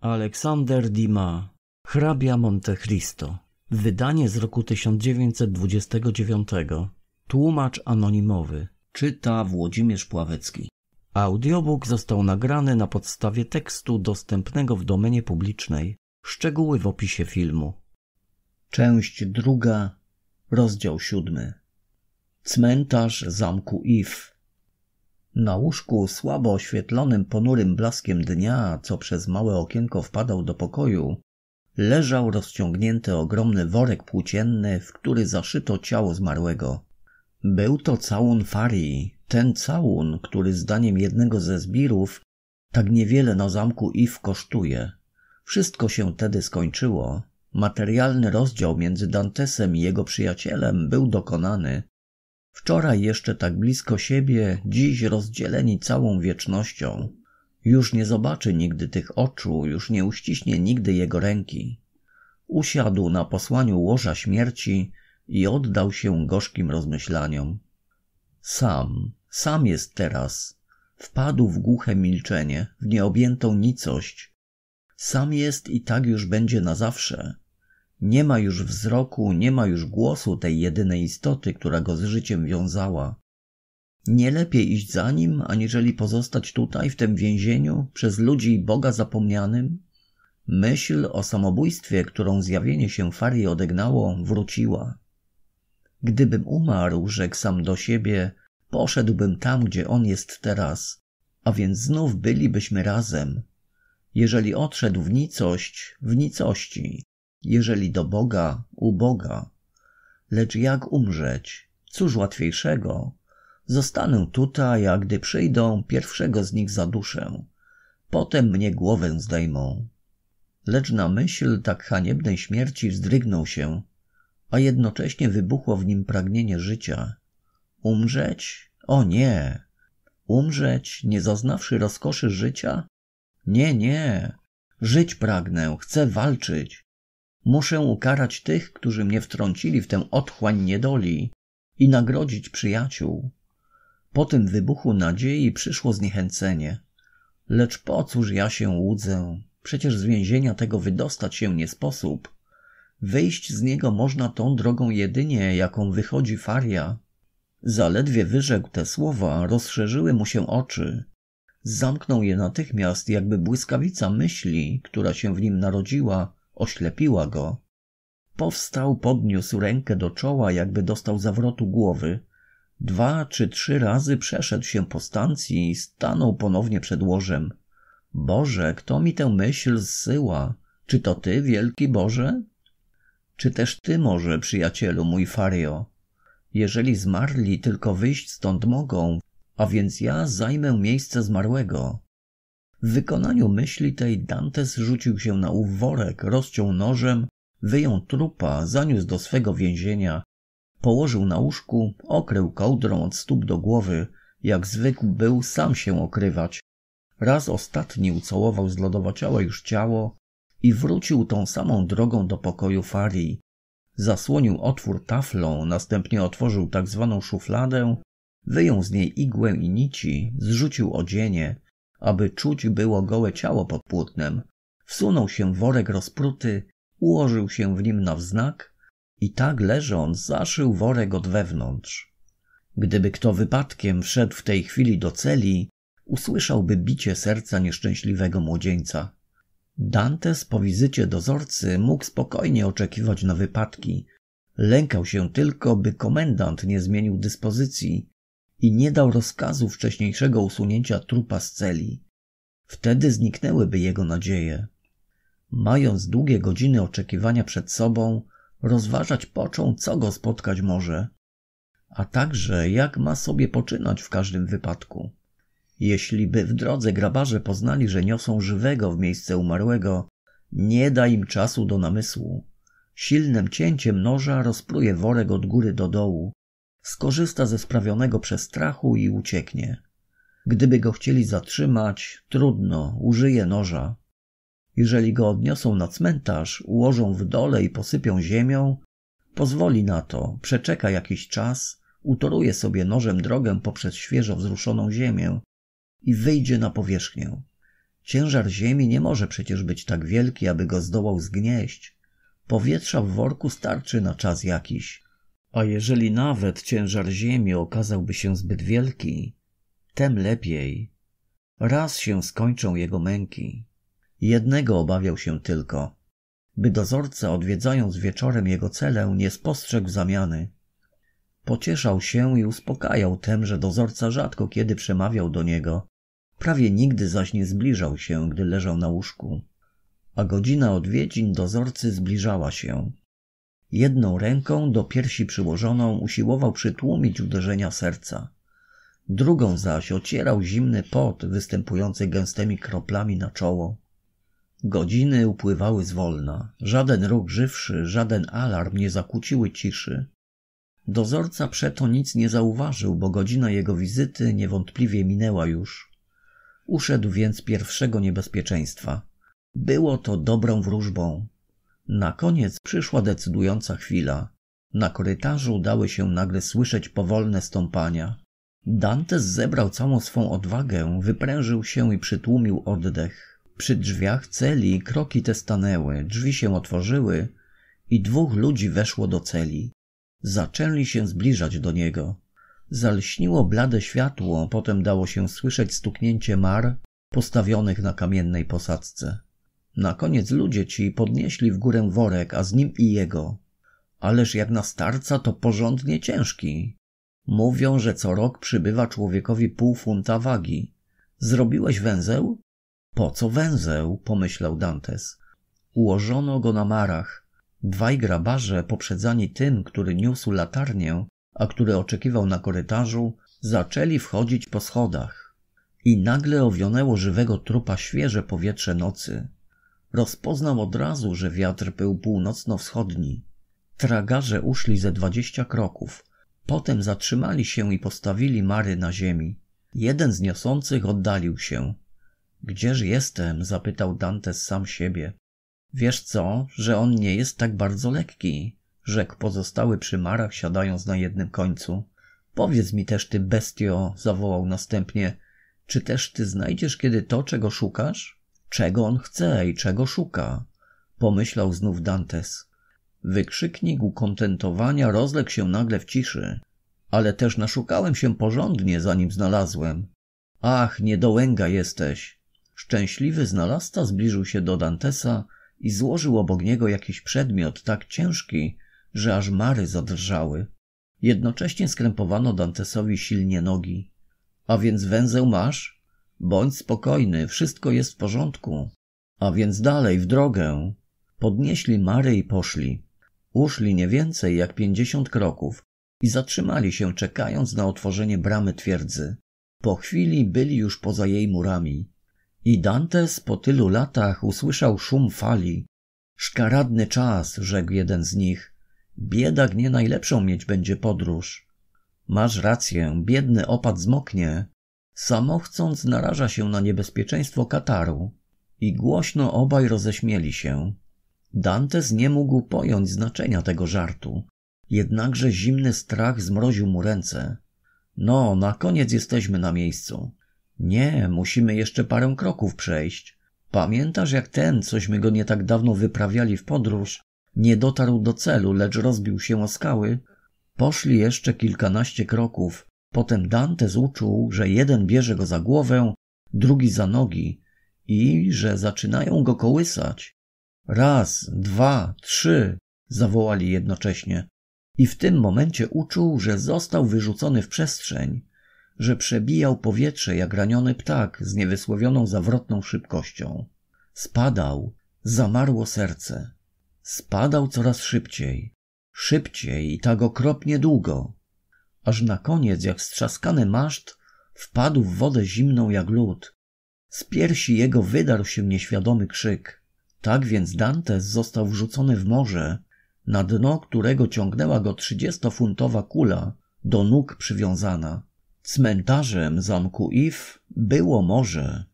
Aleksander Dima, Hrabia Monte Cristo. Wydanie z roku 1929. Tłumacz anonimowy. Czyta Włodzimierz Pławecki. Audiobook został nagrany na podstawie tekstu dostępnego w domenie publicznej. Szczegóły w opisie filmu. Część druga, rozdział siódmy. Cmentarz zamku If. Na łóżku, słabo oświetlonym ponurym blaskiem dnia, co przez małe okienko wpadał do pokoju, leżał rozciągnięty ogromny worek płócienny, w który zaszyto ciało zmarłego. Był to całun Farii, ten całun, który zdaniem jednego ze zbirów tak niewiele na zamku Iw kosztuje. Wszystko się tedy skończyło. Materialny rozdział między Dantesem i jego przyjacielem był dokonany, Wczoraj jeszcze tak blisko siebie, dziś rozdzieleni całą wiecznością. Już nie zobaczy nigdy tych oczu, już nie uściśnie nigdy jego ręki. Usiadł na posłaniu łoża śmierci i oddał się gorzkim rozmyślaniom. Sam, sam jest teraz. Wpadł w głuche milczenie, w nieobjętą nicość. Sam jest i tak już będzie na zawsze. Nie ma już wzroku, nie ma już głosu tej jedynej istoty, która go z życiem wiązała. Nie lepiej iść za nim, aniżeli pozostać tutaj, w tym więzieniu, przez ludzi i Boga zapomnianym? Myśl o samobójstwie, którą zjawienie się fari odegnało, wróciła. Gdybym umarł, rzekł sam do siebie, poszedłbym tam, gdzie on jest teraz, a więc znów bylibyśmy razem. Jeżeli odszedł w nicość, w nicości, jeżeli do Boga, u Boga. Lecz jak umrzeć? Cóż łatwiejszego? Zostanę tutaj, a gdy przyjdą, pierwszego z nich zaduszę. Potem mnie głowę zdejmą. Lecz na myśl tak haniebnej śmierci wzdrygnął się, a jednocześnie wybuchło w nim pragnienie życia. Umrzeć? O nie! Umrzeć, nie zaznawszy rozkoszy życia? Nie, nie! Żyć pragnę, chcę walczyć, Muszę ukarać tych, którzy mnie wtrącili w tę otchłań niedoli i nagrodzić przyjaciół. Po tym wybuchu nadziei przyszło zniechęcenie. Lecz po cóż ja się łudzę? Przecież z więzienia tego wydostać się nie sposób. Wyjść z niego można tą drogą jedynie, jaką wychodzi faria. Zaledwie wyrzekł te słowa, rozszerzyły mu się oczy. Zamknął je natychmiast, jakby błyskawica myśli, która się w nim narodziła, Oślepiła go. Powstał, podniósł rękę do czoła, jakby dostał zawrotu głowy. Dwa czy trzy razy przeszedł się po stacji i stanął ponownie przed łożem. Boże, kto mi tę myśl zsyła? Czy to ty, wielki Boże? Czy też ty może, przyjacielu mój Fario? Jeżeli zmarli tylko wyjść stąd mogą, a więc ja zajmę miejsce zmarłego. W wykonaniu myśli tej Dantes rzucił się na ów worek, rozciął nożem, wyjął trupa, zaniósł do swego więzienia, położył na łóżku, okrył kołdrą od stóp do głowy, jak zwykł był sam się okrywać. Raz ostatni ucałował zlodowociałe już ciało i wrócił tą samą drogą do pokoju Farii. Zasłonił otwór taflą, następnie otworzył tak zwaną szufladę, wyjął z niej igłę i nici, zrzucił odzienie, aby czuć było gołe ciało pod płótnem, wsunął się worek rozpruty, ułożył się w nim na wznak i tak leżąc zaszył worek od wewnątrz. Gdyby kto wypadkiem wszedł w tej chwili do celi, usłyszałby bicie serca nieszczęśliwego młodzieńca. Dantes po wizycie dozorcy mógł spokojnie oczekiwać na wypadki. Lękał się tylko, by komendant nie zmienił dyspozycji i nie dał rozkazu wcześniejszego usunięcia trupa z celi. Wtedy zniknęłyby jego nadzieje. Mając długie godziny oczekiwania przed sobą, rozważać począł, co go spotkać może, a także jak ma sobie poczynać w każdym wypadku. Jeśli by w drodze grabarze poznali, że niosą żywego w miejsce umarłego, nie da im czasu do namysłu. Silnym cięciem noża rozpruje worek od góry do dołu, skorzysta ze sprawionego przestrachu i ucieknie. Gdyby go chcieli zatrzymać, trudno, użyje noża. Jeżeli go odniosą na cmentarz, ułożą w dole i posypią ziemią, pozwoli na to, przeczeka jakiś czas, utoruje sobie nożem drogę poprzez świeżo wzruszoną ziemię i wyjdzie na powierzchnię. Ciężar ziemi nie może przecież być tak wielki, aby go zdołał zgnieść. Powietrza w worku starczy na czas jakiś. A jeżeli nawet ciężar ziemi okazałby się zbyt wielki, tem lepiej. Raz się skończą jego męki. Jednego obawiał się tylko, by dozorca odwiedzając wieczorem jego celę nie spostrzegł zamiany. Pocieszał się i uspokajał tem, że dozorca rzadko kiedy przemawiał do niego, prawie nigdy zaś nie zbliżał się, gdy leżał na łóżku. A godzina odwiedzin dozorcy zbliżała się. Jedną ręką do piersi przyłożoną usiłował przytłumić uderzenia serca. Drugą zaś ocierał zimny pot występujący gęstymi kroplami na czoło. Godziny upływały zwolna. Żaden ruch żywszy, żaden alarm nie zakłóciły ciszy. Dozorca przeto nic nie zauważył, bo godzina jego wizyty niewątpliwie minęła już. Uszedł więc pierwszego niebezpieczeństwa. Było to dobrą wróżbą. Na koniec przyszła decydująca chwila. Na korytarzu dały się nagle słyszeć powolne stąpania. Dantes zebrał całą swą odwagę, wyprężył się i przytłumił oddech. Przy drzwiach celi kroki te stanęły, drzwi się otworzyły i dwóch ludzi weszło do celi. Zaczęli się zbliżać do niego. Zalśniło blade światło, potem dało się słyszeć stuknięcie mar postawionych na kamiennej posadzce. Na koniec ludzie ci podnieśli w górę worek, a z nim i jego. Ależ jak na starca to porządnie ciężki. Mówią, że co rok przybywa człowiekowi pół funta wagi. Zrobiłeś węzeł? Po co węzeł? pomyślał Dantes. Ułożono go na marach. Dwaj grabarze, poprzedzani tym, który niósł latarnię, a który oczekiwał na korytarzu, zaczęli wchodzić po schodach. I nagle owionęło żywego trupa świeże powietrze nocy. Rozpoznał od razu, że wiatr był północno-wschodni. Tragarze uszli ze dwadzieścia kroków. Potem zatrzymali się i postawili Mary na ziemi. Jeden z niosących oddalił się. Gdzież jestem? zapytał Dantes sam siebie. Wiesz co, że on nie jest tak bardzo lekki, rzekł pozostały przy marach siadając na jednym końcu. Powiedz mi też ty bestio, zawołał następnie, czy też ty znajdziesz kiedy to, czego szukasz? Czego on chce i czego szuka? Pomyślał znów Dantes. Wykrzyknik ukontentowania rozległ się nagle w ciszy. Ale też naszukałem się porządnie, zanim znalazłem. Ach, niedołęga jesteś! Szczęśliwy znalazca zbliżył się do Dantesa i złożył obok niego jakiś przedmiot tak ciężki, że aż mary zadrżały. Jednocześnie skrępowano Dantesowi silnie nogi. A więc węzeł masz? Bądź spokojny, wszystko jest w porządku. A więc dalej, w drogę. Podnieśli Mary i poszli. Uszli nie więcej jak pięćdziesiąt kroków i zatrzymali się, czekając na otworzenie bramy twierdzy. Po chwili byli już poza jej murami. I Dantes po tylu latach usłyszał szum fali. Szkaradny czas, rzekł jeden z nich. Biedak nie najlepszą mieć będzie podróż. Masz rację, biedny opad zmoknie samochcąc naraża się na niebezpieczeństwo kataru. I głośno obaj roześmieli się. Dantes nie mógł pojąć znaczenia tego żartu, jednakże zimny strach zmroził mu ręce. No, na koniec jesteśmy na miejscu. Nie, musimy jeszcze parę kroków przejść. Pamiętasz, jak ten, cośmy go nie tak dawno wyprawiali w podróż, nie dotarł do celu, lecz rozbił się o skały? Poszli jeszcze kilkanaście kroków, Potem Dantes uczuł, że jeden bierze go za głowę, drugi za nogi i że zaczynają go kołysać. Raz, dwa, trzy, zawołali jednocześnie. I w tym momencie uczuł, że został wyrzucony w przestrzeń, że przebijał powietrze jak raniony ptak z niewysłowioną zawrotną szybkością. Spadał, zamarło serce. Spadał coraz szybciej, szybciej i tak okropnie długo, aż na koniec, jak strzaskany maszt, wpadł w wodę zimną jak lód. Z piersi jego wydarł się nieświadomy krzyk. Tak więc Dantes został wrzucony w morze, na dno którego ciągnęła go trzydziestofuntowa kula, do nóg przywiązana. Cmentarzem zamku If było morze.